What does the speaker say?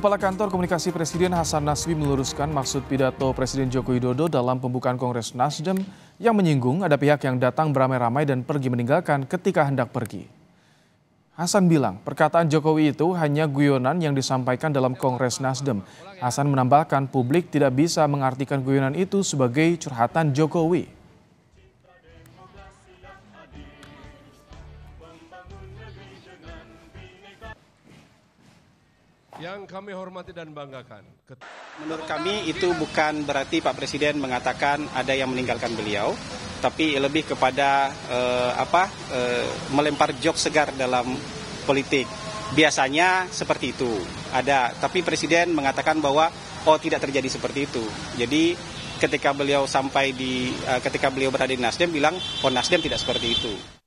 Kepala Kantor Komunikasi Presiden Hasan Naswi meluruskan maksud pidato Presiden Joko Widodo dalam pembukaan Kongres Nasdem yang menyinggung ada pihak yang datang beramai-ramai dan pergi meninggalkan ketika hendak pergi. Hasan bilang perkataan Jokowi itu hanya guyonan yang disampaikan dalam Kongres Nasdem. Hasan menambahkan publik tidak bisa mengartikan guyonan itu sebagai curhatan Jokowi yang kami hormati dan banggakan. Menurut kami itu bukan berarti Pak Presiden mengatakan ada yang meninggalkan beliau, tapi lebih kepada eh, apa eh, melempar jok segar dalam politik. Biasanya seperti itu ada, tapi Presiden mengatakan bahwa oh tidak terjadi seperti itu. Jadi ketika beliau sampai di eh, ketika beliau berada di Nasdem bilang oh Nasdem tidak seperti itu.